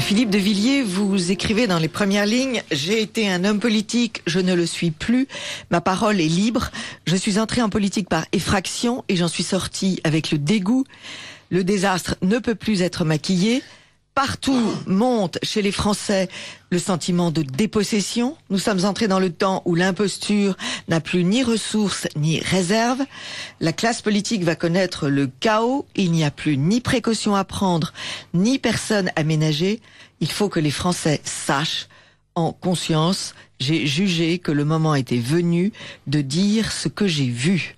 Philippe de Villiers, vous écrivez dans les premières lignes J'ai été un homme politique, je ne le suis plus. Ma parole est libre. Je suis entré en politique par effraction et j'en suis sorti avec le dégoût. Le désastre ne peut plus être maquillé partout monte chez les Français le sentiment de dépossession. Nous sommes entrés dans le temps où l'imposture n'a plus ni ressources ni réserves. La classe politique va connaître le chaos. Il n'y a plus ni précaution à prendre, ni personne à ménager. Il faut que les Français sachent en conscience, j'ai jugé que le moment était venu de dire ce que j'ai vu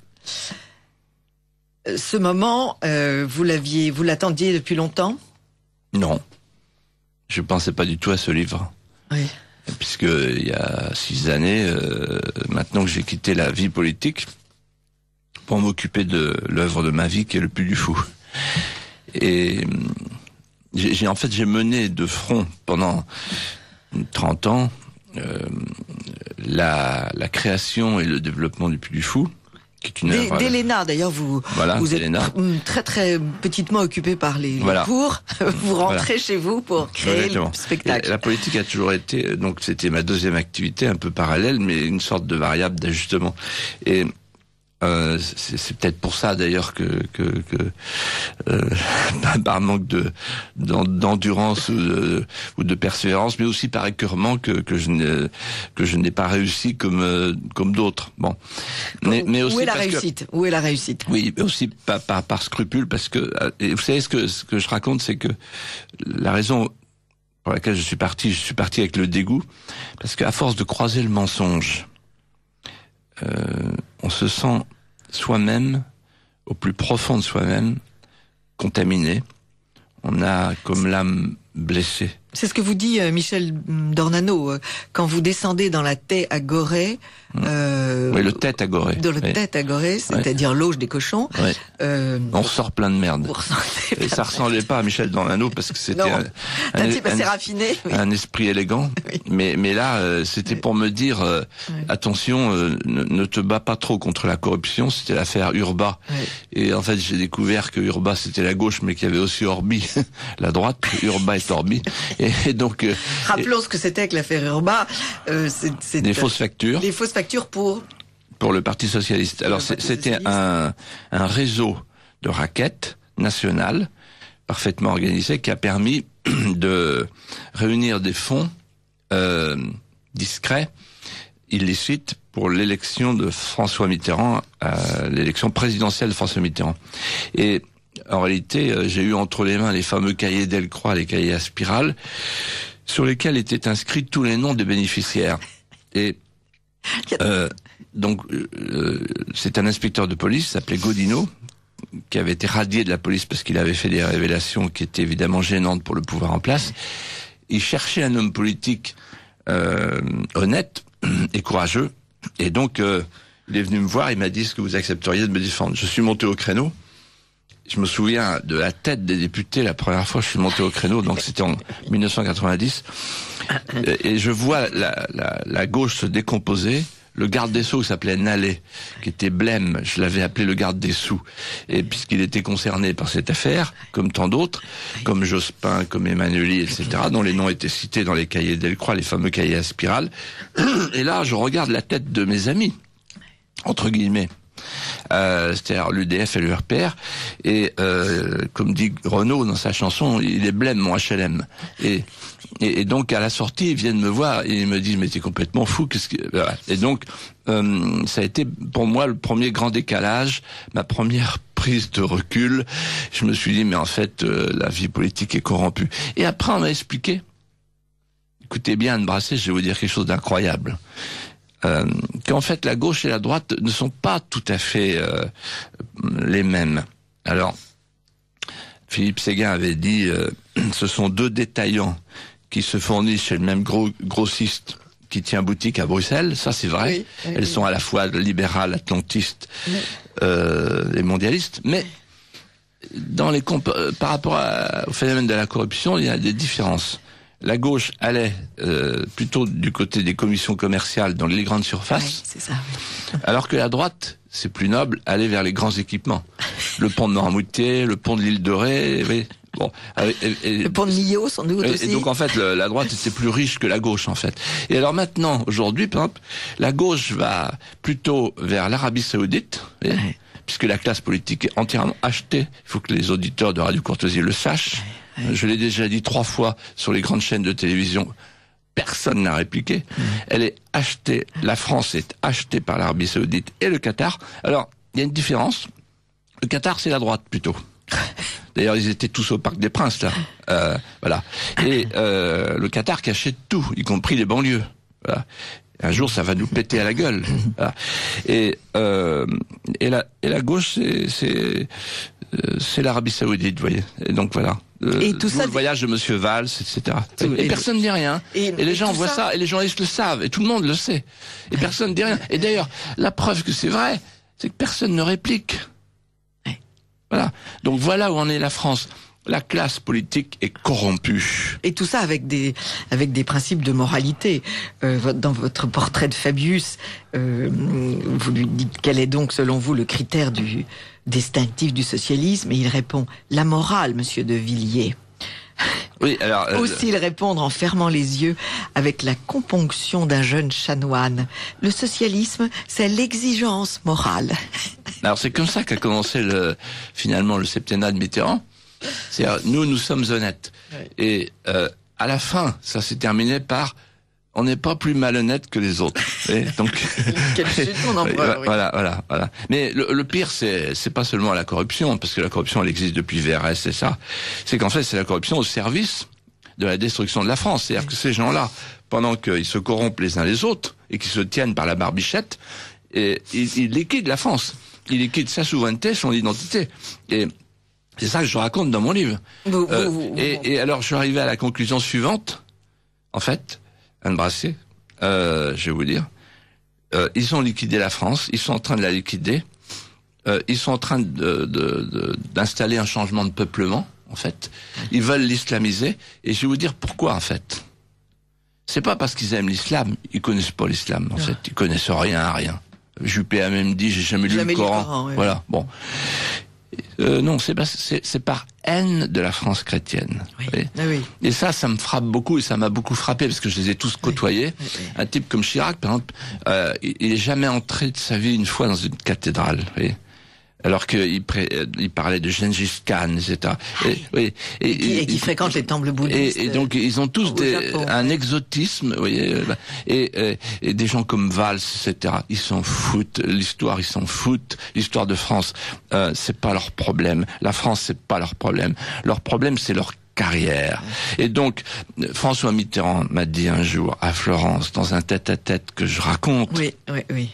euh, ce moment, euh, vous l'aviez, vous l'attendiez depuis longtemps Non je pensais pas du tout à ce livre. Oui. Puisque il y a six années, euh, maintenant que j'ai quitté la vie politique, pour m'occuper de l'œuvre de ma vie qui est le Puy du fou. Et euh, j'ai en fait j'ai mené de front pendant 30 ans euh, la, la création et le développement du Puy du Fou D'Elena, d'ailleurs, vous, vous êtes très très petitement occupé par les, cours. Vous rentrez chez vous pour créer le spectacle. la politique a toujours été, euh, donc c'était ma deuxième activité, un peu parallèle, mais une sorte de variable d'ajustement. Et euh, c'est peut-être pour ça d'ailleurs que, que, que euh, par manque de d'endurance ou, de, persévérance, mais aussi par écœurement que, que je n'ai que je n'ai pas réussi comme euh, comme d'autres. Bon, mais, mais aussi où est la réussite Où est la réussite Oui, mais aussi par, par, scrupule, parce que euh, vous savez ce que ce que je raconte, c'est que la raison pour laquelle je suis parti, je suis parti avec le dégoût, parce qu'à force de croiser le mensonge euh, on se sent soi-même, au plus profond de soi-même, contaminé. On a comme l'âme blessé C'est ce que vous dit euh, Michel Dornano euh, quand vous descendez dans la tête à Gorée. Hmm. Euh, le Tête à Gorée. Dans le Tête à Gorée, c'est-à-dire l'auge des cochons. on sort plein de merde. Et ça ressemblait pas à Michel Dornano parce que c'était bah, un, esprit élégant. Mais là, c'était pour me dire attention, ne, te bats pas trop contre la corruption. C'était l'affaire Urba. Et en fait, j'ai découvert que Urba c'était la gauche, mais qu'il y avait aussi Orbi, la droite. Urba était et donc, euh, Rappelons ce que c'était avec l'affaire Urba. Euh, les fausses factures. des fausses factures pour Pour le Parti Socialiste. Alors c'était un, un réseau de raquettes nationales parfaitement organisé qui a permis de réunir des fonds euh, discrets, illicites, pour l'élection de François Mitterrand, l'élection présidentielle de François Mitterrand. Et en réalité, euh, j'ai eu entre les mains les fameux cahiers Delcroix, les cahiers à spirale, sur lesquels étaient inscrits tous les noms des bénéficiaires. Et euh, donc, euh, c'est un inspecteur de police, s'appelait Godino, qui avait été radié de la police parce qu'il avait fait des révélations qui étaient évidemment gênantes pour le pouvoir en place. Il cherchait un homme politique honnête et courageux. Et donc, il est venu me voir, il m'a dit, ce que vous accepteriez de me défendre Je suis monté au créneau je me souviens de la tête des députés la première fois que je suis monté au créneau, donc c'était en 1990, euh, et je vois la, gauche se décomposer. Le garde des Sceaux s'appelait Nallet, qui était blême. Je l'avais appelé le garde des Sceaux, Et puisqu'il était concerné par cette affaire, comme tant d'autres, comme Jospin, comme Emmanuelli, etc., dont les noms étaient cités dans les cahiers Delcroix, les fameux cahiers à spirale. Et là, je regarde la tête de mes amis, entre guillemets. Euh, c'est-à-dire l'UDF et l'URPR. Et euh, comme dit Renaud dans sa chanson, il est blême mon HLM. Et, et, donc à la sortie, ils viennent me voir et ils me disent mais t'es complètement fou. Qu'est-ce que... Et donc euh, ça a été pour moi le premier grand décalage, ma première prise de recul. Je me suis dit mais en fait la vie politique est corrompue. Et après on m'a expliqué. Écoutez bien Anne Brassé, je vais vous dire quelque chose d'incroyable. Euh, qu'en fait la gauche et la droite ne sont pas tout à fait euh, les mêmes. Alors, Philippe Séguin avait dit, euh, ce sont deux détaillants qui se fournissent chez le même gros, grossiste qui tient boutique à Bruxelles, ça c'est vrai. Elles sont à la fois libérales, atlantistes et mondialistes, mais dans les par rapport au phénomène de la corruption, il y a des différences la gauche allait euh, plutôt du côté des commissions commerciales dans les grandes surfaces, ça. alors que la droite, c'est plus noble, allait vers les grands équipements. Le pont de Noirmoutier, le pont de l'île de Ré, Bon, euh, euh, le pont de Millau, sans doute aussi. Et donc en fait, la droite était plus riche que la gauche en fait. Et alors maintenant, aujourd'hui, la gauche va plutôt vers l'Arabie Saoudite. Puisque la classe politique est entièrement achetée, il faut que les auditeurs de Radio Courtoisie le sachent. Je l'ai déjà dit trois fois sur les grandes chaînes de télévision. Personne n'a répliqué. Elle est achetée, la France est achetée par l'Arabie Saoudite et le Qatar. Alors, il y a une différence. Le Qatar, c'est la droite plutôt. D'ailleurs, ils étaient tous au Parc des Princes, là. Euh, voilà. Et euh, le Qatar cachait tout, y compris les banlieues. Un jour, ça va nous péter à la gueule. Et, euh, et, la, et la gauche, c'est euh, c'est l'Arabie Saoudite, vous voyez. Et donc voilà. Euh, et tout ça, le voyage de Monsieur Valls, etc. Et, personne ne dit rien. Et, les gens voient ça, ça, et les journalistes le savent, et tout le monde le sait. Et personne ne dit rien. Et d'ailleurs, la preuve que c'est vrai, c'est que personne ne réplique. Voilà. Donc voilà où en est la France la classe politique est corrompue. Et tout ça avec des, avec des principes de moralité. Euh, dans votre portrait de Fabius, euh, vous lui dites quel est donc, selon vous, le critère du distinctif du socialisme, et il répond la morale, monsieur de Villiers. Oui, alors. Euh, Aussi le répondre en fermant les yeux avec la componction d'un jeune chanoine. Le socialisme, c'est l'exigence morale. Alors c'est comme ça qu'a commencé le, finalement le septennat de Mitterrand. C'est-à-dire, nous, nous sommes honnêtes. Et euh, à la fin, ça s'est terminé par on n'est pas plus malhonnête que les autres. Et donc, on en voilà, voilà, voilà. Mais le, pire, c'est c'est pas seulement la corruption, parce que la corruption, elle existe depuis VRS, c'est ça. C'est qu'en fait, c'est la corruption au service de la destruction de la France. C'est-à-dire que ces gens-là, pendant qu'ils se corrompent les uns les autres et qu'ils se tiennent par la barbichette, et, ils, ils liquident la France. Ils liquident sa souveraineté, son identité. Et c'est ça que je raconte dans mon livre. Euh, et, alors, je suis arrivé à la conclusion suivante. En fait, Anne Brassier, euh, je vais vous dire, euh, ils ont liquidé la France, ils sont en train de la liquider, ils sont en train d'installer un changement de peuplement, en fait. Ils veulent l'islamiser, et je vais vous dire pourquoi, en fait. C'est pas parce qu'ils aiment l'islam, ils connaissent pas l'islam, en fait. Ah. Ils connaissent rien à rien. Juppé a même dit, j'ai jamais, lu le Coran. Voilà, bon. Euh, non, c'est, c'est, par haine de la France chrétienne. Ah et ça, ça me frappe beaucoup et ça m'a beaucoup frappé parce que je les ai tous côtoyés. Un type comme Chirac, par exemple, euh, il n'est jamais entré de sa vie une fois dans une cathédrale alors qu'il euh, il parlait de Gengis Khan, etc. Ah et, qui, fréquentent les temples bouddhistes. Et, donc euh, ils ont tous un exotisme, vous voyez, euh, et, des gens comme Valls, etc. Ils s'en foutent, l'histoire, ils s'en foutent, l'histoire de France, c'est pas leur problème. La France, c'est pas leur problème. Leur problème, c'est leur carrière. Et donc, François Mitterrand m'a dit un jour à Florence, dans un tête-à-tête que je raconte, oui, oui, oui.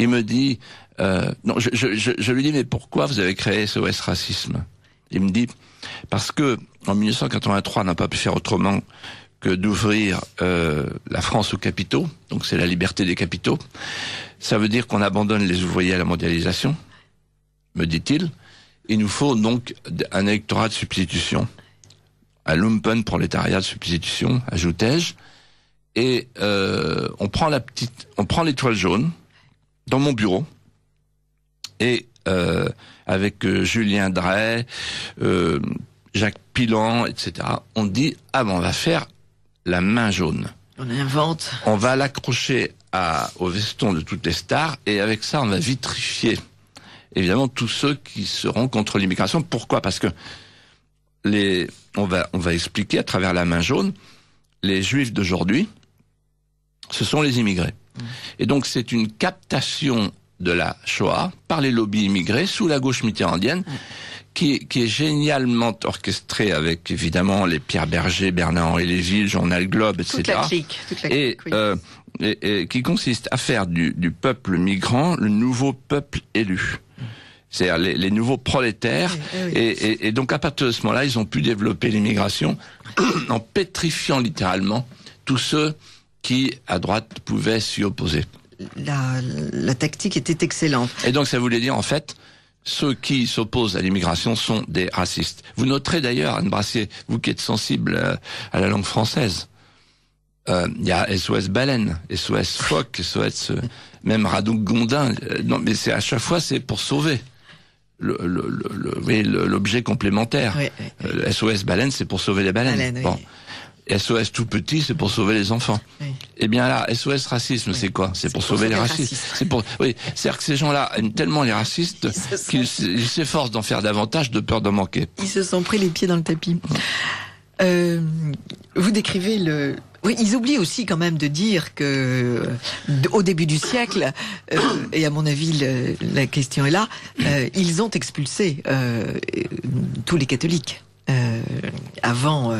il me dit, euh, non, je, lui dis, mais pourquoi vous avez créé SOS Racisme Il me dit, parce que en 1983, on n'a pas pu faire autrement que d'ouvrir euh, la France aux capitaux, donc c'est la liberté des capitaux. Ça veut dire qu'on abandonne les ouvriers à la mondialisation, me dit-il. Il nous faut donc un électorat de substitution, un lumpen prolétariat de substitution, ajoutais-je. Et euh, on prend la petite, on prend l'étoile jaune dans mon bureau et euh, avec euh, Julien Drey, euh, Jacques Pilan, etc. On dit ah ben on va faire la main jaune. On invente. On va l'accrocher au veston de toutes les stars et avec ça on va vitrifier évidemment tous ceux qui seront contre l'immigration. Pourquoi Parce que les on va on va expliquer à travers la main jaune les juifs d'aujourd'hui ce sont les immigrés. Mmh. Et donc c'est une captation de la Shoah par les lobbies immigrés sous la gauche mitterrandienne. Qui, est génialement orchestrée avec évidemment les Pierre Berger, Bernard-Henri Lévy, le journal Globe, etc. Toute euh, et, qui consiste à faire du, peuple migrant le nouveau peuple élu c'est-à-dire les, nouveaux prolétaires. et, donc à partir de ce moment-là, ils ont pu développer l'immigration en pétrifiant littéralement tous ceux qui, à droite, pouvaient s'y opposer la, tactique était excellente. Et donc ça voulait dire en fait ceux qui s'opposent à l'immigration sont des racistes. Vous noterez d'ailleurs, Anne Brassier, vous qui êtes sensible euh, à la langue française, euh, il y a SOS Baleine, SOS Phoque, SOS euh, même Radouk Gondin. non, mais c'est à chaque fois c'est pour sauver l'objet le, le, complémentaire. SOS Baleine, c'est pour sauver les baleines. baleines bon. SOS tout petit, c'est pour sauver les enfants. et Eh bien là, SOS racisme, c'est quoi C'est pour, sauver les racistes. C'est pour. Oui, à dire que ces gens-là aiment tellement les racistes qu'ils s'efforcent d'en faire davantage de peur d'en manquer. Ils se sont pris les pieds dans le tapis. Euh, vous décrivez le. Oui, ils oublient aussi quand même de dire que au début du siècle, euh, et à mon avis la question est là, euh, ils ont expulsé tous les catholiques. Euh, avant, euh,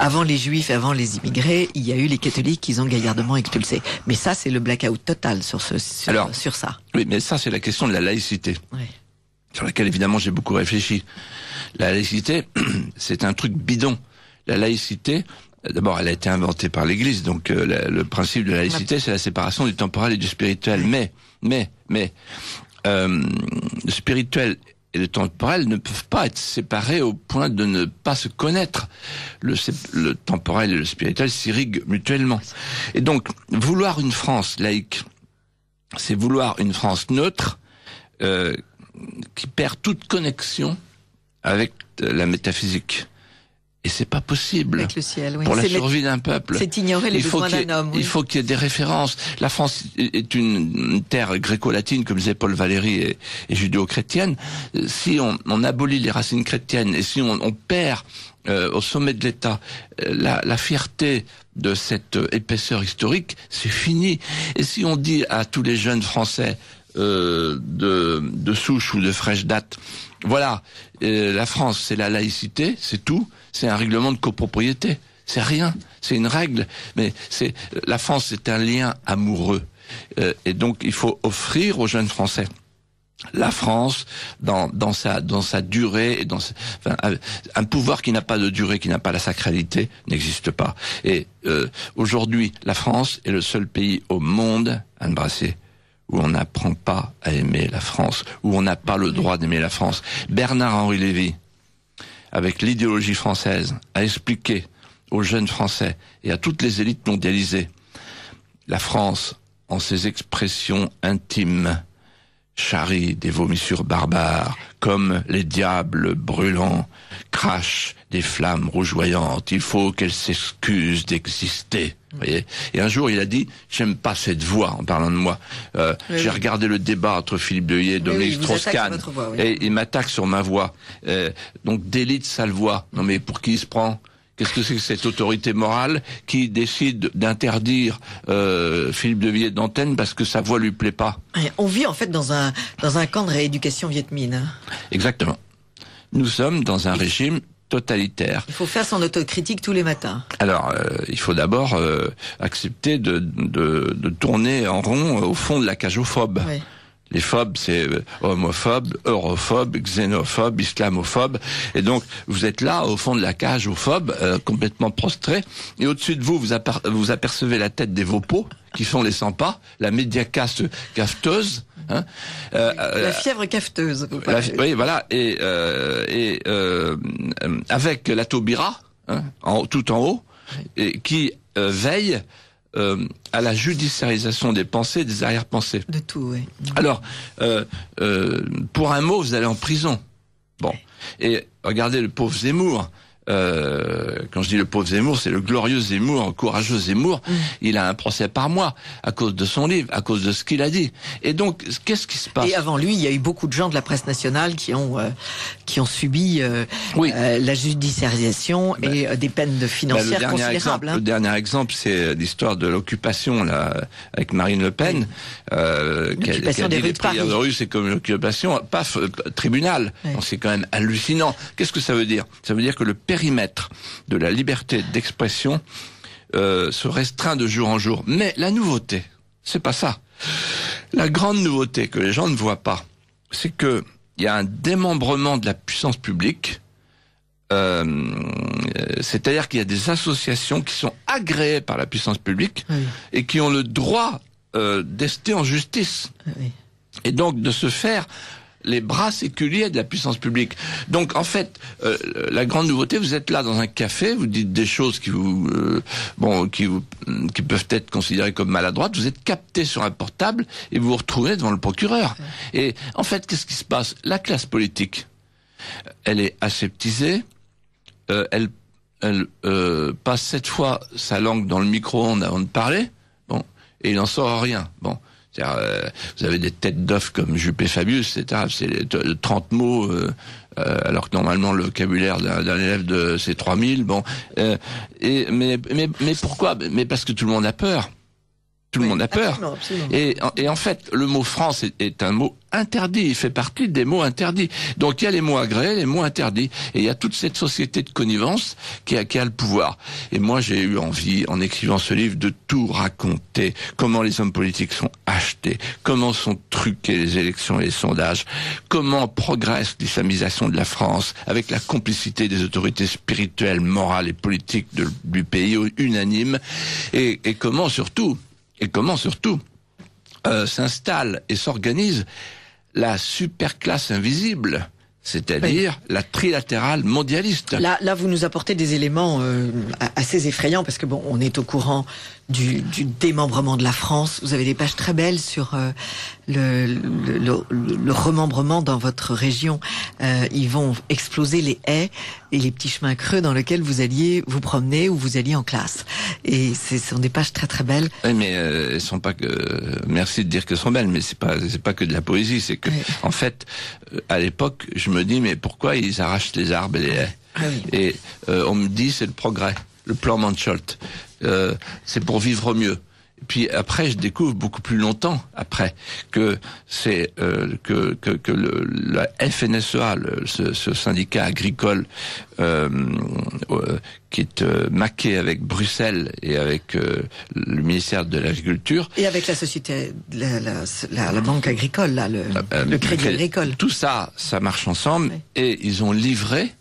avant les juifs, avant les immigrés, il y a eu les catholiques qui ont gaillardement expulsé. Mais ça, c'est le blackout total sur, ce, Alors, sur ça. Oui, mais ça, c'est la question de la laïcité. Sur laquelle, évidemment, j'ai beaucoup réfléchi. La laïcité, c'est un truc bidon. La laïcité, D'abord, elle a été inventée par l'Église, donc euh, le principe de la laïcité, c'est la séparation du temporel et du spirituel. Mais, mais, mais, le spirituel et le temporel ne peuvent pas être séparés au point de ne pas se connaître. Le, le temporel et le spirituel s'irriguent mutuellement. Et donc, vouloir une France laïque, c'est vouloir une France neutre euh, qui perd toute connexion avec euh, la métaphysique. Et c'est pas possible. Avec le ciel, oui. Pour la survie d'un peuple. C'est ignorer les il besoins d'un homme. Il faut qu'il y ait des références. La France est une terre gréco-latine, comme disait Paul Valéry, et, judéo-chrétienne. Si on, abolit les racines chrétiennes et si on, perd euh, au sommet de l'État euh, la, fierté de cette épaisseur historique, c'est fini. Et si on dit à tous les jeunes Français euh, de, de souche ou de fraîche date, voilà, euh, la France, c'est la laïcité, c'est tout c'est un règlement de copropriété. C'est rien, c'est une règle. Mais la France, c'est un lien amoureux, euh, et donc il faut offrir aux jeunes Français la France dans, sa durée et dans un pouvoir qui n'a pas de durée qui n'a pas la sacralité n'existe pas et euh, aujourd'hui la France est le seul pays au monde à embrasser, où on n'apprend pas à aimer la France où on n'a pas le droit d'aimer la France Bernard Henri Lévy avec l'idéologie française, à expliquer aux jeunes Français et à toutes les élites mondialisées la France en ses expressions intimes, charrie des vomissures barbares, comme les diables brûlants crachent des flammes rougeoyantes. Il faut qu'elle s'excuse d'exister. Voyez Et un jour, il a dit J'aime pas cette voix en parlant de moi. Euh, j'ai regardé le débat entre Philippe Deuillet et Dominique Et il m'attaque sur ma voix. Euh, donc, délite, sa voix. Non, mais pour qui il se prend Qu'est-ce que c'est que cette autorité morale qui décide d'interdire euh, Philippe de Villiers d'antenne parce que sa voix lui plaît pas On vit en fait dans un dans un camp de rééducation vietmine. Hein. Exactement. Nous sommes dans un régime totalitaire. Il faut faire son autocritique tous les matins. Alors, euh, il faut d'abord euh, accepter de, de, tourner en rond au fond de la cagophobe. Oui. Les phobes, c'est euh, homophobe, europhobe, xénophobe, islamophobe. Et donc, vous êtes là, au fond de la cage, aux phobes, euh, complètement prostré. Et au-dessus de vous, vous, apercevez la tête des vopos, qui sont les sympas, la médiacaste cafteuse. Hein euh, la fièvre cafteuse. oui, voilà. Et, avec la taubira, hein, tout en haut, et, qui veille euh, à la judiciarisation des pensées, des arrière-pensées. De tout, oui. Alors, euh, euh, pour un mot, vous allez en prison. Bon. Et regardez le pauvre Zemmour euh, quand je dis le pauvre Zemmour, c'est le glorieux Zemmour, le courageux Zemmour. Mmh. Il a un procès par mois à cause de son livre, à cause de ce qu'il a dit. Et donc, qu'est-ce qui se passe Et avant lui, il y a eu beaucoup de gens de la presse nationale qui ont euh, qui ont subi euh, la judiciarisation bah, et des peines de bah, financières considérables. Hein. Le dernier exemple, c'est l'histoire de l'occupation là avec Marine Le Pen. Oui. l'occupation des rues de Paris. c'est comme l'occupation, paf, tribunal. C'est quand même hallucinant. Qu'est-ce que ça veut dire Ça veut dire que le de la liberté d'expression euh, se restreint de jour en jour. Mais la nouveauté, c'est pas ça. La grande nouveauté que les gens ne voient pas, c'est que il y a un démembrement de la puissance publique. Euh, c'est-à-dire qu'il y a des associations qui sont agréées par la puissance publique et qui ont le droit euh, d'ester en justice. Et donc, de se faire, les bras séculiers de la puissance publique. Donc en fait, euh, la grande nouveauté, vous êtes là dans un café, vous dites des choses qui vous, euh, bon, qui vous, qui peuvent être considérées comme maladroites. Vous êtes capté sur un portable et vous vous retrouvez devant le procureur. Et en fait, qu'est-ce qui se passe La classe politique, elle est aseptisée, euh, elle, elle passe cette fois sa langue dans le micro-ondes avant de parler, bon, et il n'en sort rien, bon. Euh, vous avez des têtes d'œufs comme Juppé Fabius, etc. C'est 30 euh, mots, euh, alors que normalement le vocabulaire d'un élève de c'est 3000. Bon, et mais, mais mais pourquoi Mais parce que tout le monde a peur. Tout le monde a peur. Et, en fait, le mot France est, un mot interdit. Il fait partie des mots interdits. Donc il y a les mots agréés, les mots interdits. Et il y a toute cette société de connivence qui a, le pouvoir. Et moi, j'ai eu envie, en écrivant ce livre, de tout raconter. Comment les hommes politiques sont achetés, comment sont truqués les élections et les sondages, comment progresse l'islamisation de la France avec la complicité des autorités spirituelles, morales et politiques du pays unanime, et comment surtout et comment surtout euh, s'installe et s'organise la superclasse invisible c'est-à-dire la trilatérale mondialiste. Là, là, vous nous apportez des éléments euh, assez effrayants parce que bon, on est au courant du, démembrement de la France. Vous avez des pages très belles sur euh, le, le, remembrement dans votre région. Euh, ils vont exploser les haies et les petits chemins creux dans lesquels vous alliez vous promener ou vous alliez en classe. Et ce sont des pages très très belles. mais euh, elles sont pas que. Merci de dire que sont belles, mais c'est pas c'est pas que de la poésie. C'est que en fait, à l'époque, je me dis mais pourquoi ils arrachent les arbres et les haies ah Et on me dit c'est le progrès le plan Mansholt. Euh, c'est pour vivre mieux. Et puis après, je découvre beaucoup plus longtemps après que c'est euh, que que, que le, la FNSEA, le, ce, ce, syndicat agricole euh, qui est euh, maqué avec Bruxelles et avec euh, le ministère de l'Agriculture et avec la société, la, la, la, banque agricole, là, le, ah, ben, le, crédit agricole. Tout ça, ça marche ensemble et ils ont livré,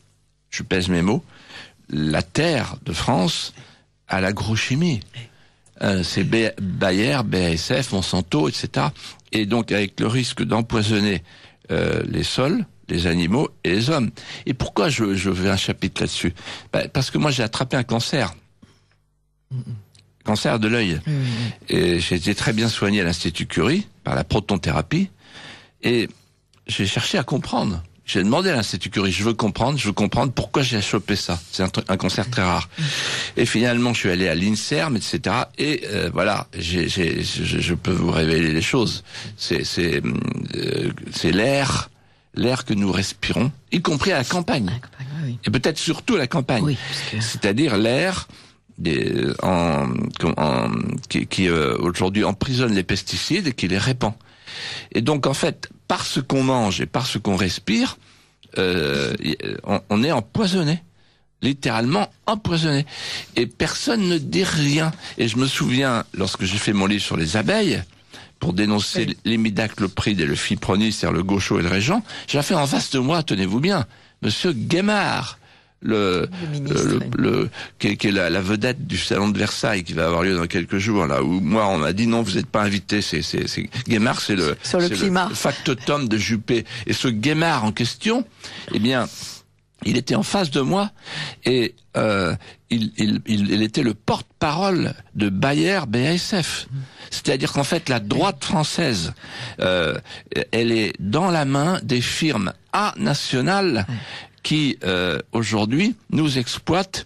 je pèse mes mots, la terre de France à l'agrochimie. Euh, c'est Bayer, BASF, Monsanto, etc. Et donc avec le risque d'empoisonner euh, les sols, les animaux et les hommes. Et pourquoi je, veux un chapitre là-dessus bah, Parce que moi j'ai attrapé un cancer. Cancer de l'œil. Et j'ai été très bien soigné à l'Institut Curie par la protonthérapie. Et j'ai cherché à comprendre j'ai demandé à l'Institut Curie, je veux comprendre, je veux comprendre pourquoi j'ai chopé ça. C'est un, un, cancer très rare. Et finalement, je suis allé à l'INSERM, etc. Et euh, voilà, je, peux vous révéler les choses. C'est euh, l'air, l'air que nous respirons, y compris à la campagne. Et peut-être surtout à la campagne. Oui, C'est-à-dire l'air des, en, en, qui, qui euh, aujourd'hui emprisonne les pesticides et qui les répand. Et donc en fait, par ce qu'on mange et par ce qu'on respire, euh, euh, on, est empoisonné littéralement empoisonné. Et personne ne dit rien. Et je me souviens, lorsque j'ai fait mon livre sur les abeilles, pour dénoncer oui. et le fipronil, c'est-à-dire le gaucho et le régent, j'ai fait en face de moi, tenez-vous bien, monsieur Guémard, le, le, le, qui est, la, vedette du salon de Versailles qui va avoir lieu dans quelques jours là où moi on m'a dit non vous n'êtes pas invité c'est c'est c'est Guémard c'est le sur le climat factotum de Juppé et ce Guémard en question eh bien il était en face de moi et euh, il, il, il, était le porte-parole de Bayer BASF. C'est-à-dire qu'en fait, la droite française, euh, elle est dans la main des firmes A nationales qui euh, aujourd'hui nous exploitent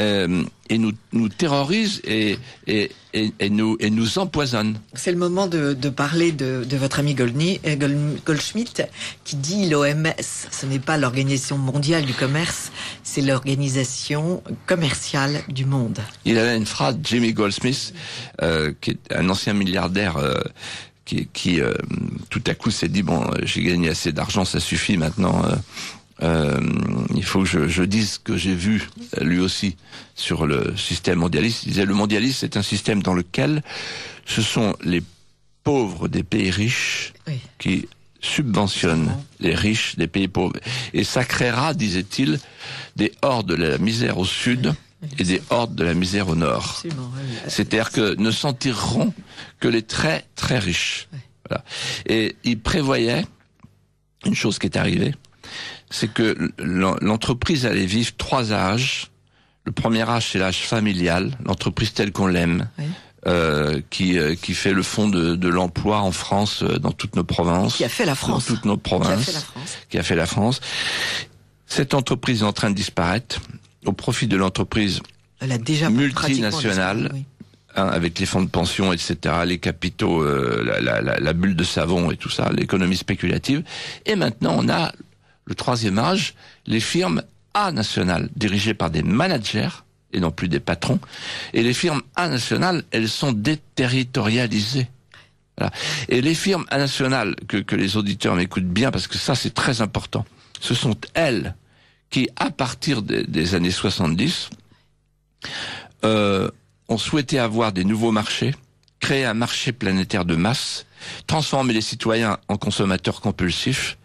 euh, et nous, nous terrorisent et, et, et, nous, et nous empoisonnent. C'est le moment de, de parler de, de, votre ami Goldny, euh, Goldschmidt qui dit l'OMS, ce n'est pas l'Organisation mondiale du commerce, c'est l'Organisation commerciale du monde. Il avait une phrase, Jimmy Goldsmith, euh, qui est un ancien milliardaire euh, qui, qui euh, tout à coup s'est dit bon j'ai gagné assez d'argent ça suffit maintenant euh, euh, il faut que je, dise ce que j'ai vu euh, lui aussi sur le système mondialiste. Il disait le mondialisme, c'est un système dans lequel ce sont les pauvres des pays riches qui subventionnent les riches des pays pauvres. Et ça créera, disait-il, des hordes de la misère au sud. et des hordes de la misère au nord. C'est-à-dire que ne s'en tireront que les très très riches. Et il prévoyait une chose qui est arrivée, c'est que l'entreprise allait vivre trois âges. Le premier âge, c'est l'âge familial, l'entreprise telle qu'on l'aime, euh, qui euh, qui fait le fond de, l'emploi en France, euh, dans toutes nos provinces. Qui a fait la France. Dans toutes nos provinces. Qui a fait la France. Cette entreprise est en train de disparaître au profit de l'entreprise multinationale. Hein, avec les fonds de pension, etc., les capitaux, la bulle de savon et tout ça, l'économie spéculative. Et maintenant, on a le troisième âge, les firmes A nationales, dirigées par des managers, et non plus des patrons, et les firmes A nationales, elles sont déterritorialisées. Et les firmes A nationales, que, que les auditeurs m'écoutent bien, parce que ça c'est très important, ce sont elles qui, à partir des, années 70, euh, ont souhaité avoir des nouveaux marchés, créer un marché planétaire de masse, transformer les citoyens en consommateurs compulsifs,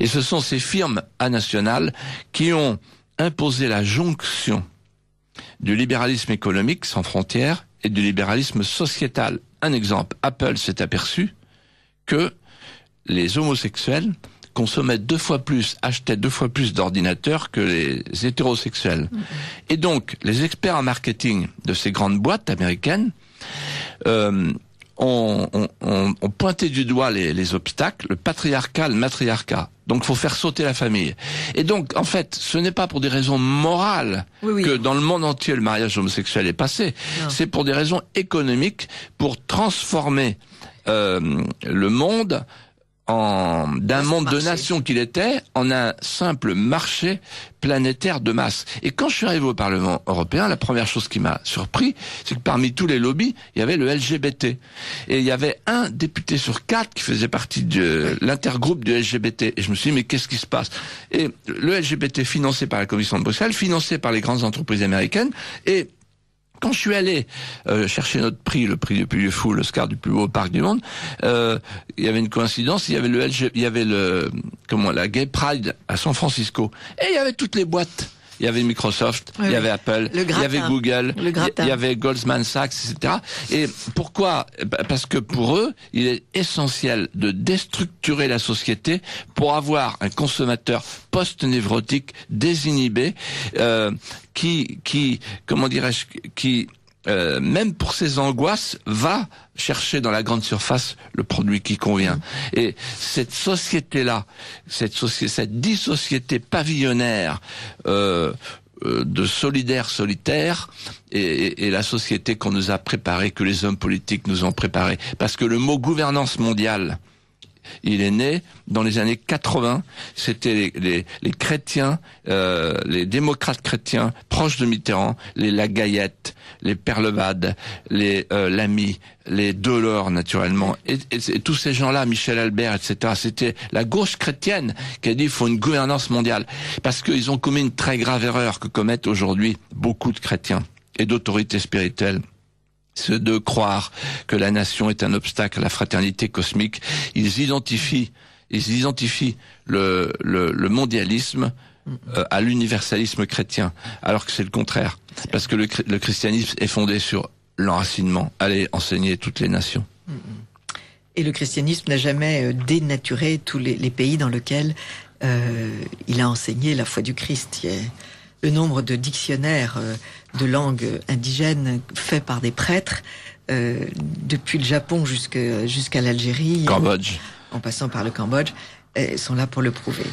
et ce sont ces firmes anationales qui ont imposé la jonction du libéralisme économique sans frontières et du libéralisme sociétal. Un exemple, Apple s'est aperçu que les homosexuels consommaient deux fois plus, achetaient deux fois plus d'ordinateurs que les hétérosexuels. Mm-hmm. Et donc, les experts en marketing de ces grandes boîtes américaines euh, on, on, pointait du doigt les, les, obstacles, le patriarcat, le matriarcat. Donc, faut faire sauter la famille. Et donc, en fait, ce n'est pas pour des raisons morales que dans le monde entier le mariage homosexuel est passé. C'est pour des raisons économiques, pour transformer euh, le monde d'un monde de nations qu'il était en un simple marché planétaire de masse. Et quand je suis arrivé au Parlement européen, la première chose qui m'a surpris, c'est que parmi tous les lobbies, il y avait le LGBT. Et il y avait un député sur quatre qui faisait partie de l'intergroupe du LGBT. Et je me suis dit, mais qu'est-ce qui se passe Et le LGBT financé par la Commission de Bruxelles, financé par les grandes entreprises américaines, et quand je suis allé euh, chercher notre prix, le prix du plus fou, l'Oscar du plus beau parc du monde, euh, il y avait une coïncidence, il y avait le LG, il y avait le comment la Gay Pride à San Francisco et il y avait toutes les boîtes il y avait Microsoft, il y avait Apple, il y avait Google, il y avait Goldman Sachs, etc. Et pourquoi bah, Parce que pour eux, il est essentiel de déstructurer la société pour avoir un consommateur post-névrotique désinhibé euh, qui, qui, comment dirais-je, qui euh, même pour ses angoisses, va chercher dans la grande surface le produit qui convient. Mmh. Et cette société-là, cette, société, cette dissociété pavillonnaire euh, euh, de solidaire solitaire et, et, la société qu'on nous a préparée, que les hommes politiques nous ont préparée. Parce que le mot gouvernance mondiale, il est né dans les années 80. C'était les, les, chrétiens, euh, les démocrates chrétiens proches de Mitterrand, les Lagayettes les Perlevades, les euh, les Delors naturellement, et, tous ces gens-là, Michel Albert, etc. C'était la gauche chrétienne qui a dit qu'il faut une gouvernance mondiale, parce qu'ils ont commis une très grave erreur que commettent aujourd'hui beaucoup de chrétiens et d'autorités spirituelles c'est de croire que la nation est un obstacle à la fraternité cosmique. Ils identifient, ils identifient le mondialisme euh, à l'universalisme chrétien, alors que c'est le contraire, parce que le, christianisme est fondé sur l'enracinement, aller enseigner toutes les nations. Mm-hmm. Et le christianisme n'a jamais euh, dénaturé tous les, pays dans lesquels euh, il a enseigné la foi du Christ. Le nombre de dictionnaires de langues indigènes faits par des prêtres, depuis le Japon jusqu'à l'Algérie, en passant par le Cambodge, sont là pour le prouver.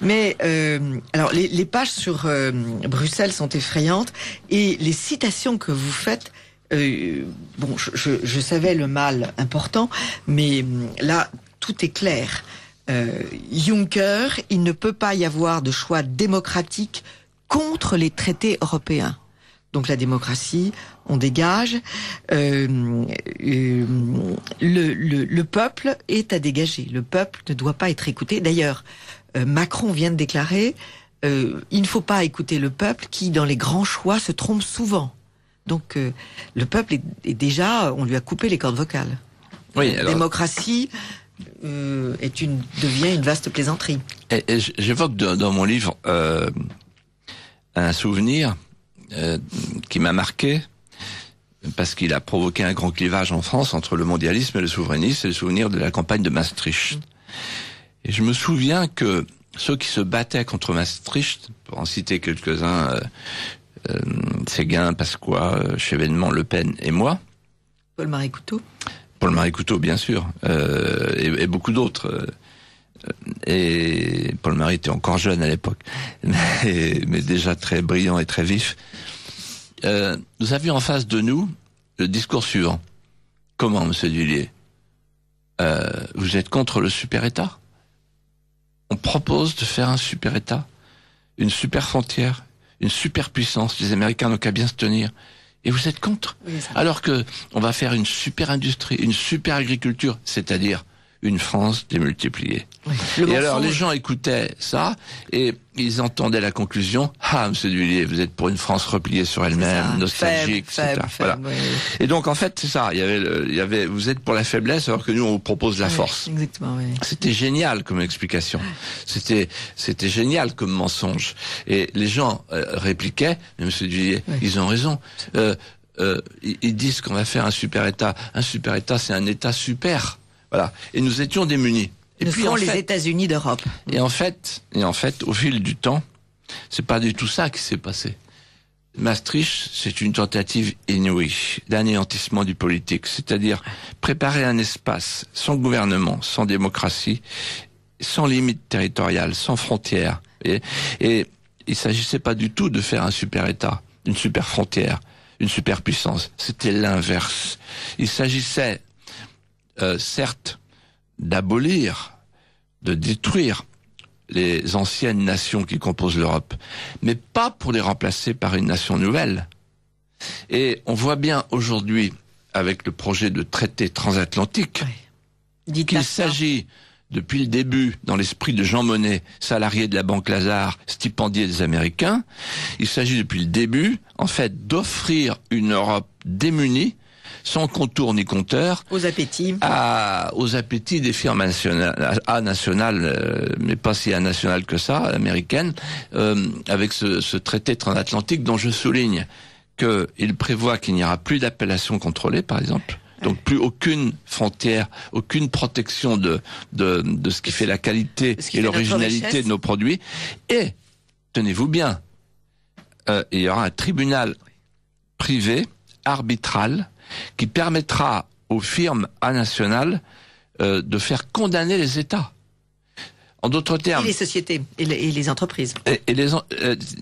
Mais euh, alors les, pages sur euh, Bruxelles sont effrayantes et les citations que vous faites. Euh, bon, je, je, savais le mal important, mais hum, là tout est clair. Juncker, il ne peut pas y avoir de choix démocratique contre les traités européens donc la démocratie, on dégage. Euh, euh, le, peuple est à dégager. Le peuple ne doit pas être écouté. D'ailleurs, euh, Macron vient de déclarer il ne faut pas écouter le peuple qui, dans les grands choix, se trompe souvent. Donc, le peuple est, déjà, on lui a coupé les cordes vocales. La démocratie devient une vaste plaisanterie. J'évoque dans, mon livre un souvenir euh, qui m'a marqué parce qu'il a provoqué un grand clivage en France entre le mondialisme et le souverainisme, c'est le souvenir de la campagne de Maastricht. Et je me souviens que ceux qui se battaient contre Maastricht, pour en citer quelques-uns, euh, euh Séguin, Pasqua, euh, Chevènement, Le Pen et moi. Paul-Marie Couteau. Paul-Marie Couteau, bien sûr, et, beaucoup d'autres. Euh, et Paul Marie était encore jeune à l'époque, mais, déjà très brillant et très vif. Euh, nous avions en face de nous le discours suivant. Comment, Monsieur Dullier? Euh, vous êtes contre le super-État On propose de faire un super-État, une super-frontière, une super-puissance. Les Américains n'ont qu'à bien se tenir. Et vous êtes contre Alors que on va faire une super-industrie, une super-agriculture, c'est-à-dire une France démultipliée. et alors, les gens écoutaient ça et ils entendaient la conclusion Ah, monsieur Duvillier, vous êtes pour une France repliée sur elle-même, nostalgique, etc. Et donc, en fait, c'est ça. Il y, avait vous êtes pour la faiblesse alors que nous, on vous propose la force. C'était génial comme explication. C'était, c'était génial comme mensonge. Et les gens euh, répliquaient Mais monsieur Duvillier, ils ont raison. Euh, euh, ils disent qu'on va faire un super État. Un super État, c'est un État super. Et nous étions démunis. Et nous puis, les États-Unis d'Europe. Et en fait, et en fait, au fil du temps, c'est pas du tout ça qui s'est passé. Maastricht, c'est une tentative inouïe d'anéantissement du politique, c'est-à-dire préparer un espace sans gouvernement, sans démocratie, sans limite territoriale, sans frontières. Et, et il s'agissait pas du tout de faire un super État, une super frontière, une superpuissance. C'était l'inverse. Il s'agissait euh, certes, d'abolir, de détruire les anciennes nations qui composent l'Europe, mais pas pour les remplacer par une nation nouvelle. Et on voit bien aujourd'hui, avec le projet de traité transatlantique, qu'il s'agit, depuis le début, dans l'esprit de Jean Monnet, salarié de la Banque Lazare, stipendier des Américains, il s'agit depuis le début, en fait, d'offrir une Europe démunie sans contour ni compteur. Aux appétits. aux appétits des firmes nationales, à nationales, euh, mais pas si à nationales que ça, américaines, euh, avec ce, traité transatlantique dont je souligne qu'il prévoit qu'il n'y aura plus d'appellation contrôlée, par exemple. Donc plus aucune frontière, aucune protection de, de, ce qui fait la qualité et l'originalité de nos produits. Et, tenez-vous bien, euh, il y aura un tribunal privé, arbitral, qui permettra aux firmes à national euh, de faire condamner les États. En d'autres termes, et les sociétés et les, entreprises. Et, les, euh,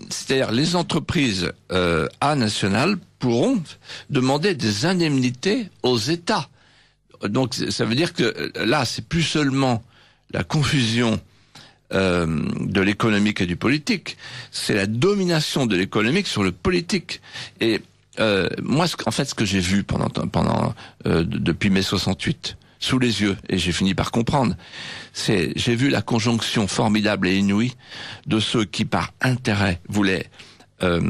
c'est-à-dire les entreprises euh, à nationales pourront demander des indemnités aux États. Donc ça veut dire que là, c'est plus seulement la confusion de l'économique et du politique, c'est la domination de l'économique sur le politique. Et euh, moi, en fait, ce que j'ai vu pendant, euh, depuis mai 68, sous les yeux, et j'ai fini par comprendre, c'est j'ai vu la conjonction formidable et inouïe de ceux qui, par intérêt, voulaient euh,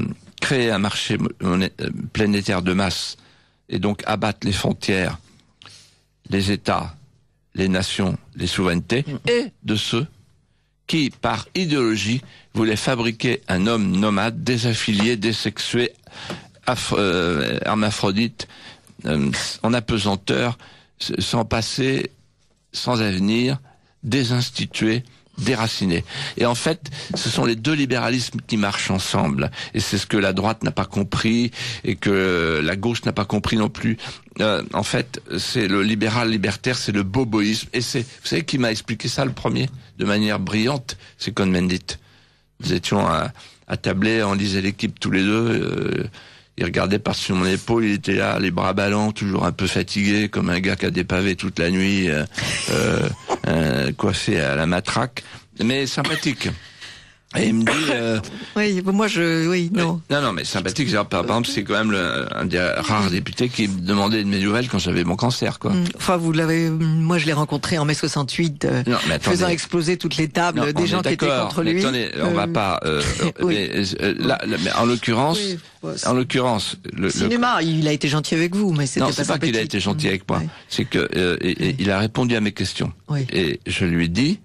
créer un marché planétaire de masse et donc abattre les frontières, les États, les nations, les souverainetés, mm. et de ceux qui, par idéologie, voulaient fabriquer un homme nomade, désaffilié, désexué, euh, hermaphrodite, euh, en apesanteur, sans passé, sans avenir, désinstitué, déraciné. Et en fait, ce sont les deux libéralismes qui marchent ensemble. Et c'est ce que la droite n'a pas compris et que la gauche n'a pas compris non plus. Euh, en fait, c'est le libéral libertaire, c'est le boboïsme. Et c'est, vous savez qui m'a expliqué ça le premier, de manière brillante, c'est cohn mendit Nous étions à, à tabler, on lisait l'équipe tous les deux. Il regardait par-dessus mon épaule, il était là, les bras ballants, toujours un peu fatigué, comme un gars qui a dépavé toute la nuit, euh, euh, euh, coiffé à la matraque, mais sympathique. Et il me dit. Euh, oui, moi je. Oui, euh, non. Non, non, mais sympathique. Par, exemple, c'est quand même un des rares députés qui me demandait de mes nouvelles quand j'avais mon cancer, quoi. Mm. Enfin, vous l'avez. Mm, moi, je l'ai rencontré en mai 68, euh, faisant exploser toutes les tables des gens qui étaient contre lui. Mais attendez, on va euh, pas. mais, là, mais en l'occurrence. en l'occurrence, le cinéma, il a été gentil avec vous, mais c'était pas. Non, c'est pas, qu'il a été gentil avec moi. C'est que il a répondu à mes questions. Et je lui ai dit,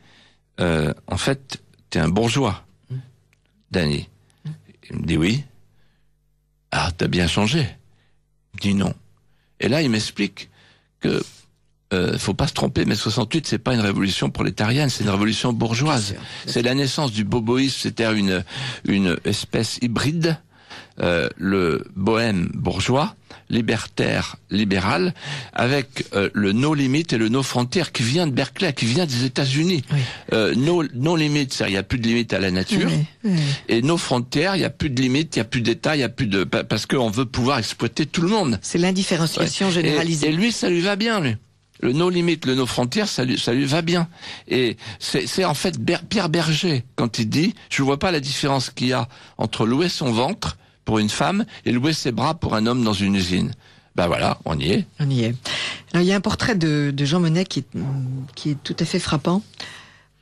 en fait, t'es un bourgeois. Danny, Il me dit oui. Ah, t'as bien changé. me dis non. Et là, il m'explique que euh, faut pas se tromper, mais 68, c'est pas une révolution prolétarienne, c'est une révolution bourgeoise. C'est la naissance du boboïsme, c'était une une espèce hybride euh, le bohème bourgeois, libertaire, libéral, avec euh, le no limit et le no frontières qui vient de Berkeley, qui vient des États-Unis. Oui. Euh, no, no limit, c'est il n'y a plus de limite à la nature, et no frontières, il n'y a plus de limite, il n'y a plus d'État, il n'y a plus de parce qu'on veut pouvoir exploiter tout le monde. C'est l'indifférenciation généralisée. Et, lui, ça lui va bien, lui le no limite, le no frontières, ça lui, va bien. Et c'est en fait Pierre Berger quand il dit, je ne vois pas la différence qu'il y a entre louer son ventre pour une femme et louer ses bras pour un homme dans une usine. Ben voilà, on y est. On y est. Alors, il y a un portrait de, Jean Monnet qui est, tout à fait frappant.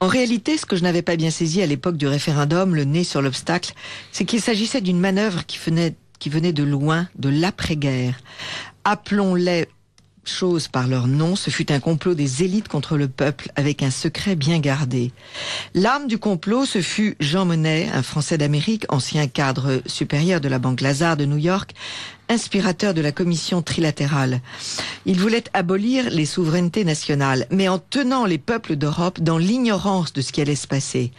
En réalité, ce que je n'avais pas bien saisi à l'époque du référendum, le nez sur l'obstacle, c'est qu'il s'agissait d'une manœuvre qui venait, qui venait de loin, de l'après-guerre. Appelons-les choses par leur nom, ce fut un complot des élites contre le peuple avec un secret bien gardé. L'arme du complot, ce fut Jean Monnet, un Français d'Amérique, ancien cadre supérieur de la Banque Lazare de New York, inspirateur de la commission trilatérale. Il voulait abolir les souverainetés nationales, mais en tenant les peuples d'Europe dans l'ignorance de ce qui allait se passer.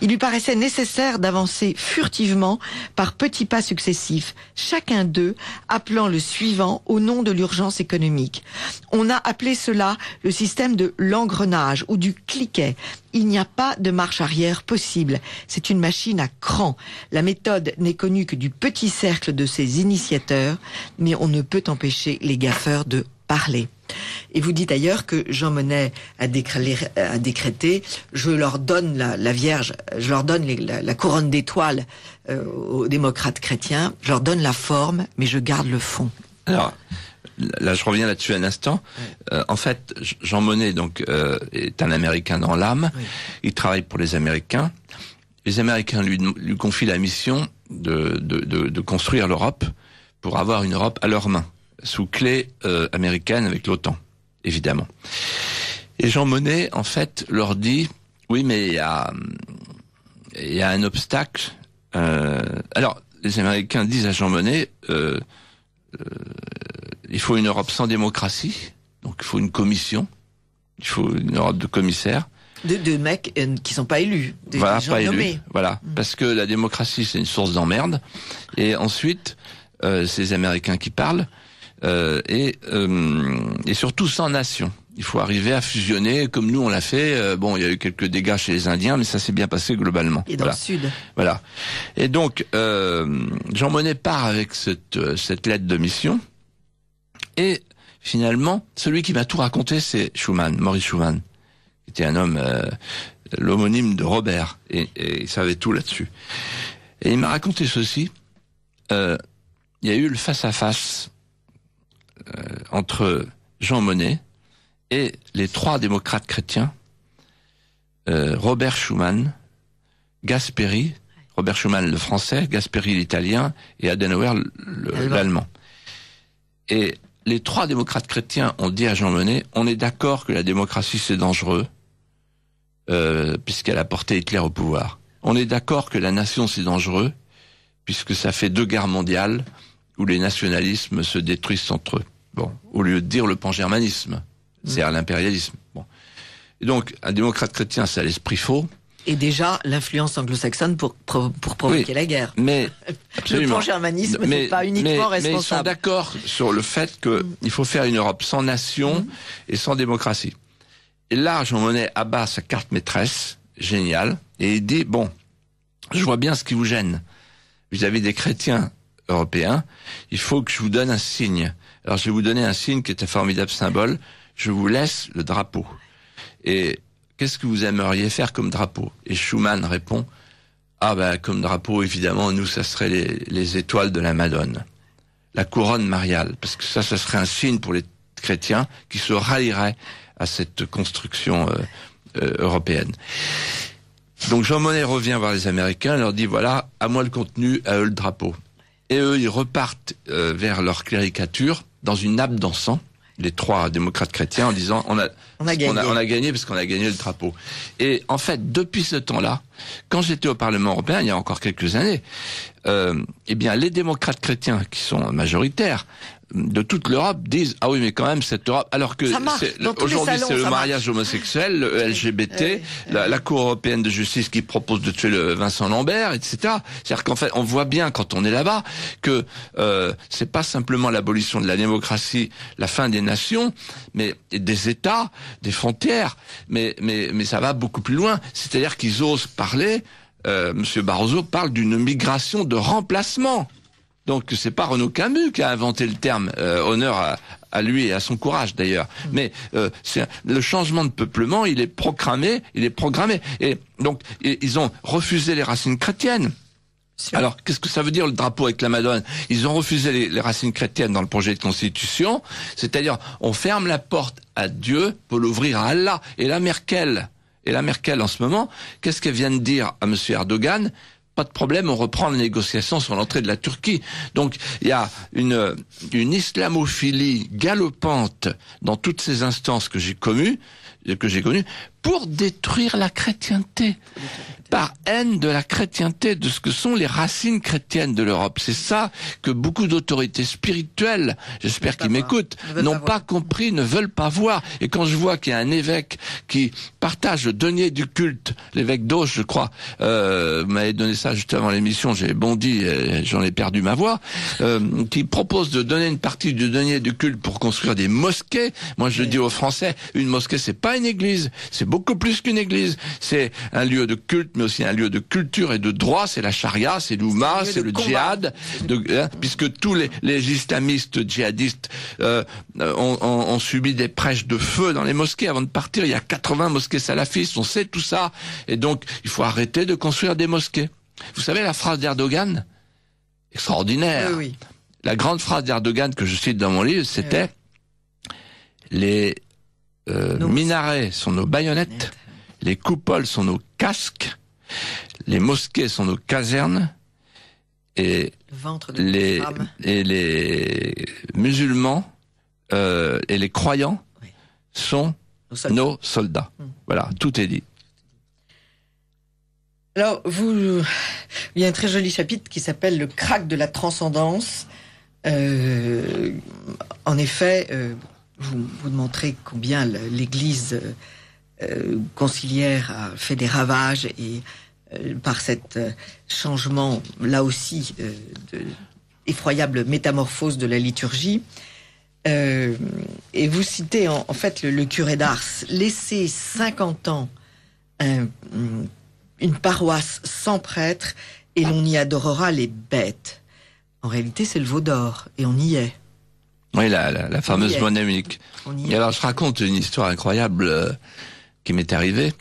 Il lui paraissait nécessaire d'avancer furtivement par petits pas successifs, chacun d'eux appelant le suivant au nom de l'urgence économique. On a appelé cela le système de l'engrenage ou du cliquet, il n'y a pas de marche arrière possible. C'est une machine à cran. La méthode n'est connue que du petit cercle de ses initiateurs, mais on ne peut empêcher les gaffeurs de parler. Et vous dites d'ailleurs que Jean Monnet a décrété, je leur donne la, Vierge, je leur donne la, couronne d'étoiles euh, aux démocrates chrétiens, je leur donne la forme, mais je garde le fond. Alors, là je reviens là-dessus un instant. Euh, en fait, Jean Monnet donc euh, est un Américain dans l'âme. Il travaille pour les Américains. Les Américains lui, lui confient la mission de, construire l'Europe pour avoir une Europe à leurs mains, sous clé euh, américaine avec l'OTAN, évidemment. Et Jean Monnet, en fait, leur dit, oui, mais il y a, un obstacle. alors, les Américains disent à Jean Monnet, euh, il faut une Europe sans démocratie, donc il faut une commission, il faut une Europe de commissaires. De, mecs euh, qui sont pas élus, voilà, voilà, mm. parce que la démocratie c'est une source d'emmerde. Et ensuite, euh, ces Américains qui parlent, euh, et, et surtout sans nation. Il faut arriver à fusionner, comme nous on l'a fait. bon, il y a eu quelques dégâts chez les Indiens, mais ça s'est bien passé globalement. Et dans le Sud. Voilà. Et donc, Jean Monnet part avec cette, cette lettre de mission. Et finalement, celui qui m'a tout raconté, c'est Schumann, Maurice Schumann, qui était un homme, euh, l'homonyme de Robert, et, il savait tout là-dessus. Et il m'a raconté ceci. Euh, il y a eu le face-à-face euh, entre Jean Monnet et les trois démocrates chrétiens, Robert Schumann, Gasperi, Robert Schumann le français, Gasperi l'italien et Adenauer l'allemand. Et les trois démocrates chrétiens ont dit à Jean Monnet, on est d'accord que la démocratie c'est dangereux, euh, puisqu'elle a porté Hitler au pouvoir. On est d'accord que la nation c'est dangereux, puisque ça fait deux guerres mondiales où les nationalismes se détruisent entre eux. Bon, au lieu de dire le pan-germanisme, c'est mm. à l'impérialisme. Bon. donc, un démocrate chrétien, c'est à l'esprit faux. Et déjà l'influence anglo-saxonne pour, provoquer la guerre. Mais le pan-germanisme n'est pas uniquement responsable. Mais ils sont d'accord sur le fait qu'il mm. faut faire une Europe sans nation mm. et sans démocratie. Et là, Jean Monnet abat sa carte maîtresse, géniale, et il dit, bon, je vois bien ce qui vous gêne. Vous avez des chrétiens européens, il faut que je vous donne un signe. Alors je vais vous donner un signe qui est un formidable symbole, je vous laisse le drapeau. Et qu'est-ce que vous aimeriez faire comme drapeau Et Schumann répond, ah ben comme drapeau, évidemment, nous, ça serait les, étoiles de la Madone, la couronne mariale, parce que ça, ça serait un signe pour les chrétiens qui se rallieraient à cette construction euh, euh, européenne. Donc Jean Monnet revient voir les Américains, leur dit, voilà, à moi le contenu, à eux le drapeau. Et eux, ils repartent euh, vers leur cléricature dans une nappe d'encens les trois démocrates chrétiens en disant on a, on a, gagné. a, gagné parce qu'on a gagné le drapeau. Et en fait, depuis ce temps-là, quand j'étais au Parlement européen, il y a encore quelques années, euh, eh bien, les démocrates chrétiens qui sont majoritaires de toute l'Europe disent ah oui mais quand même cette Europe alors que aujourd'hui c'est le mariage homosexuel le LGBT La, Cour européenne de justice qui propose de tuer Vincent Lambert etc c'est-à-dire qu'en fait on voit bien quand on est là-bas que euh, c'est pas simplement l'abolition de la démocratie la fin des nations mais des États des frontières mais mais mais ça va beaucoup plus loin c'est-à-dire qu'ils osent parler euh, Monsieur Barroso parle d'une migration de remplacement donc c'est pas Renaud Camus qui a inventé le terme euh, honneur à, lui et à son courage d'ailleurs. Mm. Mais euh, le changement de peuplement, il est programmé, il est programmé. Et donc ils ont refusé les racines chrétiennes. Alors, qu'est-ce que ça veut dire le drapeau avec la Madone Ils ont refusé les, racines chrétiennes dans le projet de constitution, c'est-à-dire on ferme la porte à Dieu pour l'ouvrir à Allah. Et la Merkel, et la Merkel en ce moment, qu'est-ce qu'elle vient de dire à M. Erdogan pas de problème, on reprend les négociations sur l'entrée de la Turquie. Donc il y a une, une islamophilie galopante dans toutes ces instances que j'ai connues, que j'ai connues, pour détruire la chrétienté, par haine de la chrétienté, de ce que sont les racines chrétiennes de l'Europe. C'est ça que beaucoup d'autorités spirituelles, j'espère qu'ils m'écoutent, n'ont pas, compris, ne veulent pas voir. Et quand je vois qu'il y a un évêque qui partage le denier du culte, l'évêque d'Auch, je crois, euh, m'avait donné ça juste avant l'émission, j'ai bondi, j'en ai perdu ma voix, euh, qui propose de donner une partie du denier du culte pour construire des mosquées. Moi, je dis aux Français, une mosquée, c'est pas une église, c'est beaucoup plus qu'une église. C'est un lieu de culte, mais aussi un lieu de culture et de droit. C'est la charia, c'est l'ouma, c'est le djihad, hein, puisque tous les, islamistes djihadistes euh, ont, subi des prêches de feu dans les mosquées avant de partir. Il y a 80 mosquées salafistes, on sait tout ça. Et donc, il faut arrêter de construire des mosquées. Vous savez la phrase d'Erdogan Extraordinaire. Oui, oui. La grande phrase d'Erdogan que je cite dans mon livre, c'était les euh, minarets sont nos baïonnettes, les coupoles sont nos casques, les mosquées sont nos casernes, et les, les musulmans euh, et les croyants sont nos soldats. Hmm. Voilà, tout est dit. Alors, vous, il y a un très joli chapitre qui s'appelle Le crack de la transcendance. Euh, en effet, euh, vous, vous montrer combien l'Église euh, euh, conciliaire a fait des ravages et euh, par cet euh, changement, là aussi, de, effroyable métamorphose de la liturgie. et vous citez en, fait le, curé d'Ars, laisser 50 ans mm, une paroisse sans prêtre et l'on y adorera les bêtes. En réalité, c'est le veau d'or et on y est. Oui, la, la, la fameuse monnaie unique. Et alors, je raconte une histoire incroyable euh, qui m'est arrivée.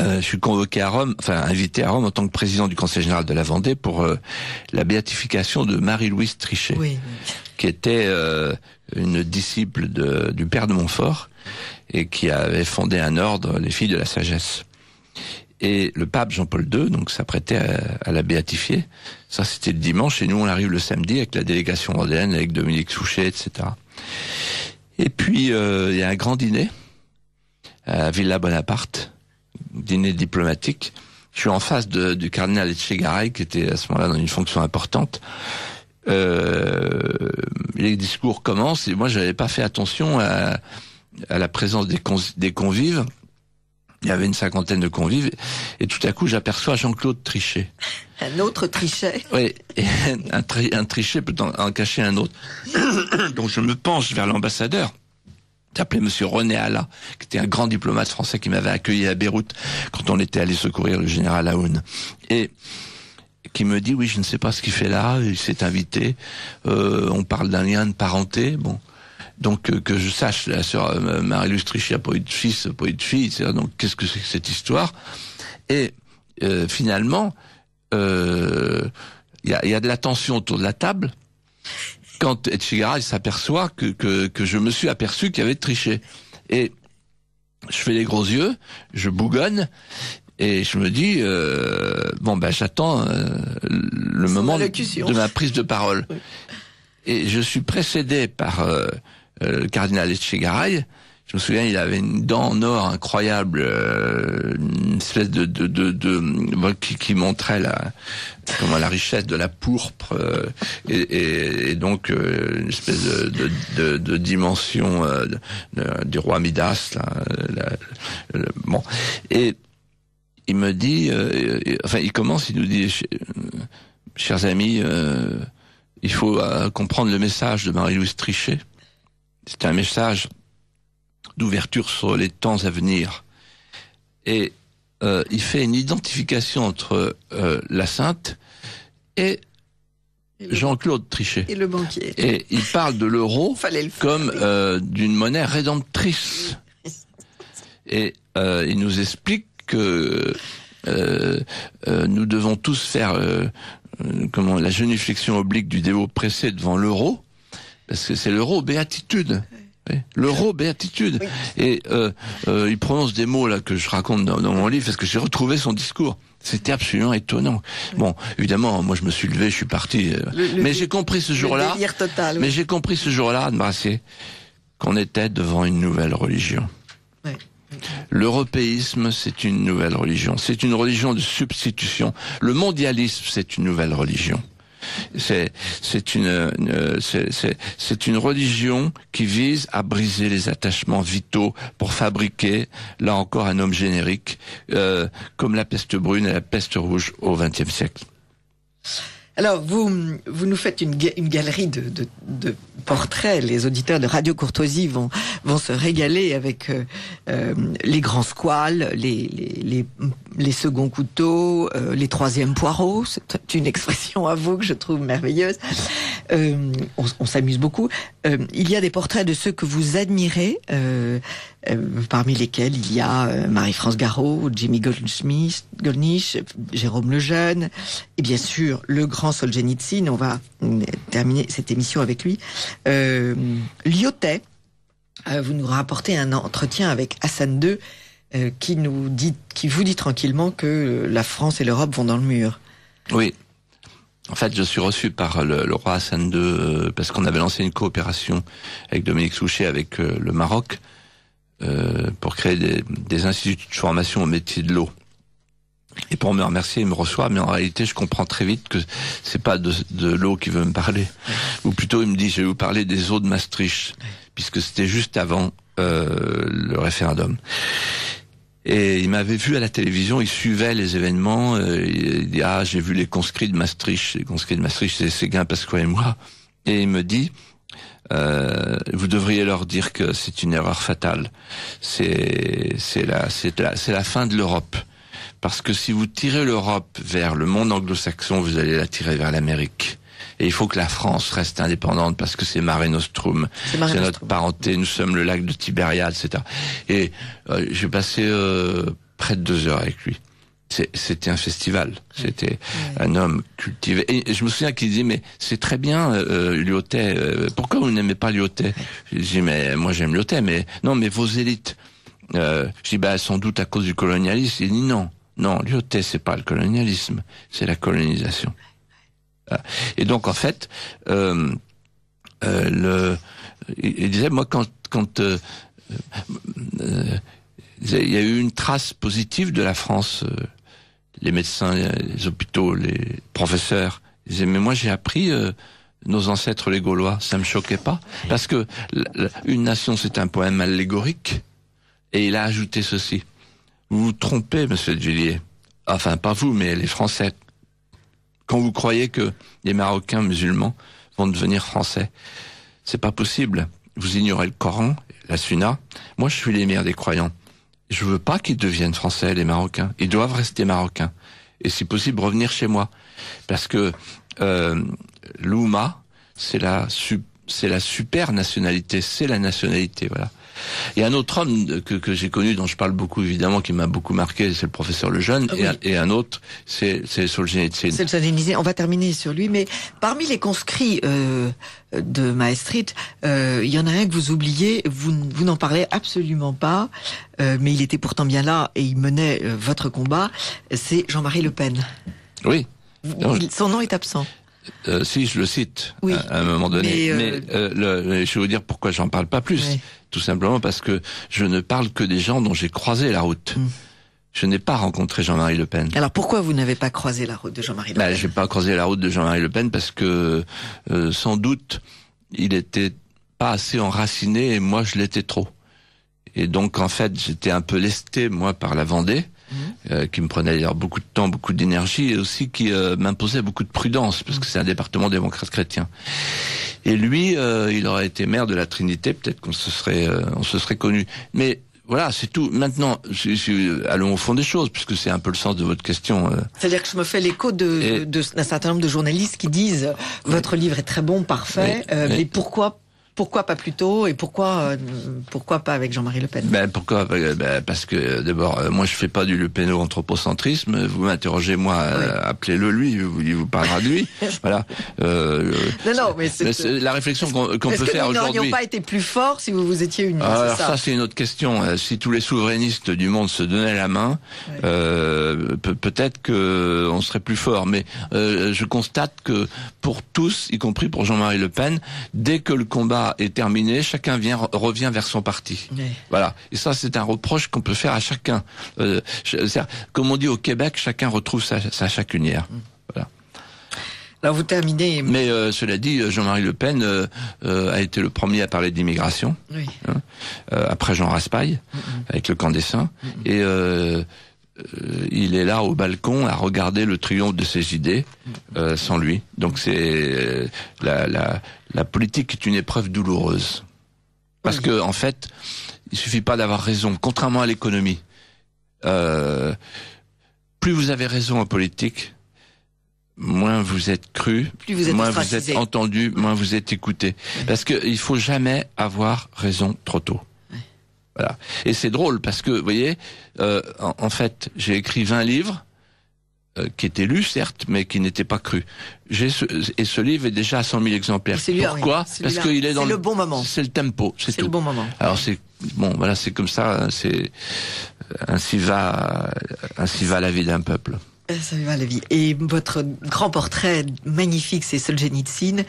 Euh, je suis convoqué à Rome, enfin invité à Rome en tant que président du Conseil général de la Vendée pour euh, la béatification de Marie-Louise Trichet, qui était une disciple de, du père de Montfort et qui avait fondé un ordre, les filles de la sagesse. Et le pape Jean-Paul II donc s'apprêtait à, la béatifier. Ça, c'était le dimanche. Et nous, on arrive le samedi avec la délégation vendéenne, avec Dominique Souchet, etc. Et puis, euh, il y a un grand dîner à Villa Bonaparte, dîner diplomatique. Je suis en face du cardinal Etchegaray, qui était à ce moment-là dans une fonction importante. Euh, les discours commencent et moi, je n'avais pas fait attention à, la présence des convives. Il y avait une cinquantaine de convives et tout à coup j'aperçois Jean-Claude Trichet. Un autre Trichet Oui, un, Trichet peut en, cacher un autre. Donc je me penche vers l'ambassadeur s'appelait Monsieur René Alla, qui était un grand diplomate français qui m'avait accueilli à Beyrouth quand on était allé secourir le général Aoun. Et qui me dit, oui, je ne sais pas ce qu'il fait là, il s'est invité, euh, on parle d'un lien de parenté, bon. Donc euh, que je sache, la sœur euh, Marie-Luce Trichia de fille. donc qu'est-ce que c'est que cette histoire Et euh, finalement, il y, a, de la tension autour de la table quand Etchigara s'aperçoit que, que, que je me suis aperçu qu'il avait triché. Et je fais les gros yeux, je bougonne, et je me dis, bon, ben j'attends le moment de ma prise de parole. Et je suis précédé par euh, le cardinal Echegaray je me souviens, il avait une dent en or incroyable, euh, une espèce de, de, de, qui, montrait la comment la richesse de la pourpre euh, et, donc une espèce de, de dimension du roi Midas. bon, et il me dit, enfin, il commence, il nous dit, chers amis, il faut comprendre le message de Marie-Louise Trichet. C'est un message d'ouverture sur les temps à venir. Et euh, il fait une identification entre euh, la sainte et, Jean-Claude Trichet. Et le banquier. Et il parle de l'euro comme euh, d'une monnaie rédemptrice. Et il nous explique que nous devons tous faire comment la genuflexion oblique du déo pressé devant l'euro parce que c'est l'euro béatitude. L'euro béatitude. Et euh, euh, il prononce des mots là que je raconte dans, mon livre parce que j'ai retrouvé son discours. C'était absolument étonnant. Bon, évidemment, moi je me suis levé, je suis parti. Euh, mais j'ai compris ce jour-là. Oui. Mais j'ai compris ce jour-là, Anne qu'on était devant une nouvelle religion. L'européisme, c'est une nouvelle religion. C'est une religion de substitution. Le mondialisme, c'est une nouvelle religion. C'est une, c'est une religion qui vise à briser les attachements vitaux pour fabriquer là encore un homme générique euh, comme la peste brune et la peste rouge au XXe siècle. Alors, vous, vous nous faites une, galerie de, portraits. Les auditeurs de Radio Courtoisie vont, vont se régaler avec euh, euh, les grands squales, les, les, les, seconds couteaux, euh, les troisièmes poireaux. C'est une expression à vous que je trouve merveilleuse. on s'amuse beaucoup. il y a des portraits de ceux que vous admirez. Euh, parmi lesquels il y a euh, Marie-France Garraud, Jimmy Goldsmith, Golnisch, Jérôme Lejeune, et bien sûr le grand Solzhenitsyn, on va terminer cette émission avec lui, euh, Lyotet, vous nous rapportez un entretien avec Hassan II qui vous dit tranquillement que la France et l'Europe vont dans le mur. Oui. En fait, je suis reçu par le, roi Hassan II parce qu'on avait lancé une coopération avec Dominique Souchet avec le Maroc euh, pour créer des, des, instituts de formation au métier de l'eau. Et pour me remercier, il me reçoit, mais en réalité, je comprends très vite que c'est pas de, de l'eau qui veut me parler. Ou plutôt, il me dit, je vais vous parler des eaux de Maastricht, puisque c'était juste avant euh, le référendum. Et il m'avait vu à la télévision, il suivait les événements, euh, il dit, ah, j'ai vu les conscrits de Maastricht, les conscrits de Maastricht, c'est Séguin, Pascou et moi. Et il me dit, euh, vous devriez leur dire que c'est une erreur fatale. C'est c'est la c'est la c'est la fin de l'Europe. Parce que si vous tirez l'Europe vers le monde anglo-saxon, vous allez la tirer vers l'Amérique. Et il faut que la France reste indépendante parce que c'est Mare Nostrum, c'est notre parenté. Nous sommes le lac de Tibériade, etc. Et euh, j'ai passé euh, près de deux heures avec lui c'était un festival. C'était un homme cultivé. Et je me souviens qu'il disait, mais c'est très bien euh, euh, euh, pourquoi vous n'aimez pas Lyotet Je dis mais moi j'aime Lyotet, mais non mais vos élites. Euh, je dis bah sans doute à cause du colonialisme. Il dit non, non Lyotet c'est pas le colonialisme, c'est la colonisation. Ah. Et donc en fait le, il, disait moi quand quand il y a eu une trace positive de la France les médecins, les hôpitaux, les professeurs. mais moi j'ai appris euh, nos ancêtres les Gaulois, ça me choquait pas. Parce que Une nation, c'est un poème allégorique, et il a ajouté ceci. Vous vous trompez, monsieur Dullier. Enfin, pas vous, mais les Français. Quand vous croyez que les Marocains musulmans vont devenir Français, c'est pas possible. Vous ignorez le Coran, la Sunna. Moi, je suis l'émir des croyants je veux pas qu'ils deviennent français, les Marocains. Ils doivent rester Marocains. Et si possible, revenir chez moi. Parce que euh, l'Ouma, c'est la, c'est la super nationalité, c'est la nationalité, voilà. Et un autre homme que, que j'ai connu, dont je parle beaucoup évidemment, qui m'a beaucoup marqué, c'est le professeur Lejeune, et, un, autre, c'est Solzhenitsyn. Solzhenitsyn, on va terminer sur lui, mais parmi les conscrits euh, de Maestrit, euh, il y en a un que vous oubliez, vous, vous n'en parlez absolument pas, euh, mais il était pourtant bien là et il menait euh, votre combat, c'est Jean-Marie Le Pen. Oui. Son nom est absent. Euh, si, je le cite à, un moment donné. Mais, euh, euh, je vais vous dire pourquoi j'en parle pas plus. Tout simplement parce que je ne parle que des gens dont j'ai croisé la route. Hum. Je n'ai pas rencontré Jean-Marie Le Pen. Alors pourquoi vous n'avez pas croisé la route de Jean-Marie Le bah, Pen bah, J'ai pas croisé la route de Jean-Marie Le Pen parce que sans doute il était pas assez enraciné et moi je l'étais trop. Et donc en fait j'étais un peu lesté moi par la Vendée Mhm. Euh, qui me prenait d'ailleurs beaucoup de temps, beaucoup d'énergie, et aussi qui euh, m'imposait beaucoup de prudence, parce que c'est un département démocrate chrétien. Et lui, euh, il aurait été maire de la Trinité, peut-être qu'on se serait, on se serait connu. Mais voilà, c'est tout. Maintenant, je, allons au fond des choses, puisque c'est un peu le sens de votre question. C'est-à-dire que je me fais l'écho de, de, d'un certain nombre de journalistes qui disent votre livre est très bon, parfait, mais pourquoi pourquoi pas plus tôt et pourquoi euh, pourquoi pas avec Jean-Marie Le Pen Ben pourquoi euh, ben, Parce que euh, d'abord, moi je fais pas du Le au anthropocentrisme. Vous m'interrogez moi, appelez-le lui, il vous parlera de lui. voilà. Euh, non, non, mais c'est la réflexion qu'on peut faire aujourd'hui. Nous n'aurions pas été plus forts si vous vous étiez unis. Ah, alors ça, ça c'est une autre question. Si tous les souverainistes du monde se donnaient la main, euh, peut-être que on serait plus fort. Mais je constate que pour tous, y compris pour Jean-Marie Le Pen, dès que le combat est terminé, chacun vient revient vers son parti. Voilà. Et ça, c'est un reproche qu'on peut faire à chacun. Euh, comme on dit au Québec, chacun retrouve sa, sa chacunière. Mm. Voilà. Alors vous terminez. Mais euh, cela dit, euh, Jean-Marie Le Pen a été le premier à parler d'immigration. Hein, après Jean Raspail, avec le camp des Saints. Et euh, il est là au balcon à regarder le triomphe de ses idées euh, sans lui. Donc c'est euh, la, politique est une épreuve douloureuse parce que en fait il suffit pas d'avoir raison. Contrairement à l'économie, plus vous avez raison en politique, moins vous êtes cru, moins vous êtes entendu, moins vous êtes écouté. Parce qu'il faut jamais avoir raison trop tôt. Voilà. Et c'est drôle parce que, vous voyez, euh, en, fait, j'ai écrit 20 livres euh, qui étaient lus, certes, mais qui n'étaient pas crus. et ce livre est déjà à 100 000 exemplaires. Pourquoi Parce qu'il est dans le, bon moment. C'est le tempo, c'est tout. C'est le bon moment. Alors c'est bon, voilà, c'est comme ça. Hein, c'est ainsi va, ainsi va la vie d'un peuple. Ça euh, va, la vie. Et votre grand portrait magnifique, c'est Solzhenitsyn,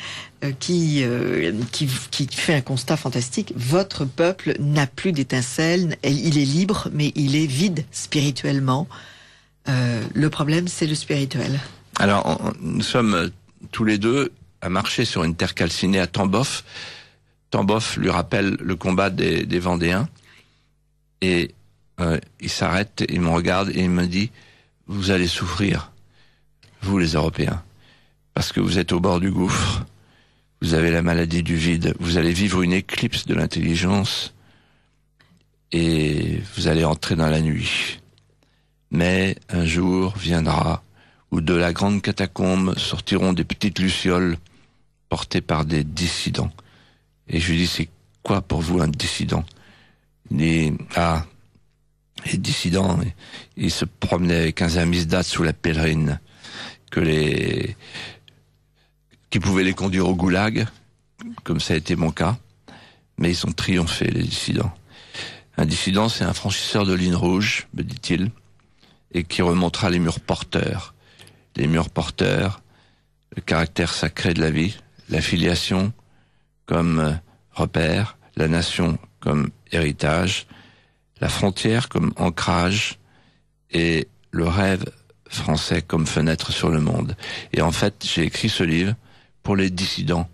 euh, qui, euh, qui, qui, fait un constat fantastique. Votre peuple n'a plus d'étincelle, il est libre, mais il est vide spirituellement. le problème, c'est le spirituel. Alors, nous sommes tous les deux à marcher sur une terre calcinée à Tambov. Tambov lui rappelle le combat des, des Vendéens. Et il s'arrête, il me regarde et il me dit vous allez souffrir, vous les Européens, parce que vous êtes au bord du gouffre, vous avez la maladie du vide, vous allez vivre une éclipse de l'intelligence et vous allez entrer dans la nuit. Mais un jour viendra où de la grande catacombe sortiront des petites lucioles portées par des dissidents. Et je lui dis, c'est quoi pour vous un dissident Il dit, ah, les dissidents, ils se promenaient avec un zamizdat sous la pèlerine, que les, qui pouvaient les conduire au goulag, comme ça a été mon cas, mais ils ont triomphé, les dissidents. Un dissident, c'est un franchisseur de lignes rouge, me dit-il, et qui remontera les murs porteurs. Les murs porteurs, le caractère sacré de la vie, la filiation comme euh, repère, la nation comme héritage, la frontière comme ancrage et le rêve français comme fenêtre sur le monde. Et en fait, j'ai écrit ce livre pour les dissidents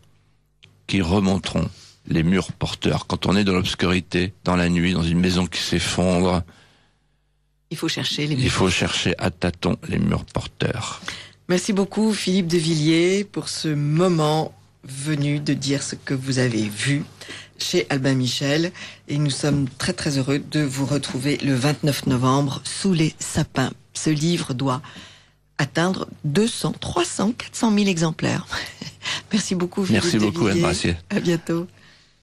qui remonteront les murs porteurs. Quand on est dans l'obscurité, dans la nuit, dans une maison qui s'effondre, il faut chercher Il faut chercher à tâtons les murs porteurs. Merci beaucoup Philippe de Villiers pour ce moment venu de dire ce que vous avez vu chez Albin Michel et nous sommes très très heureux de vous retrouver le 29 novembre sous les sapins. Ce livre doit atteindre 200, 300, 400 000 exemplaires. Merci beaucoup. Merci beaucoup, Anne Brassier. À bientôt.